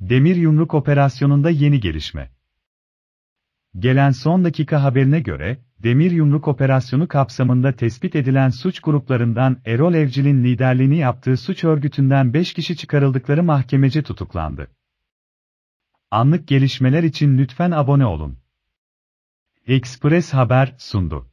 Demir Yumruk operasyonunda yeni gelişme. Gelen son dakika haberine göre, Demir Yumruk operasyonu kapsamında tespit edilen suç gruplarından Erol Evcil'in liderliğini yaptığı suç örgütünden 5 kişi çıkarıldıkları mahkemece tutuklandı. Anlık gelişmeler için lütfen abone olun. Express Haber sundu.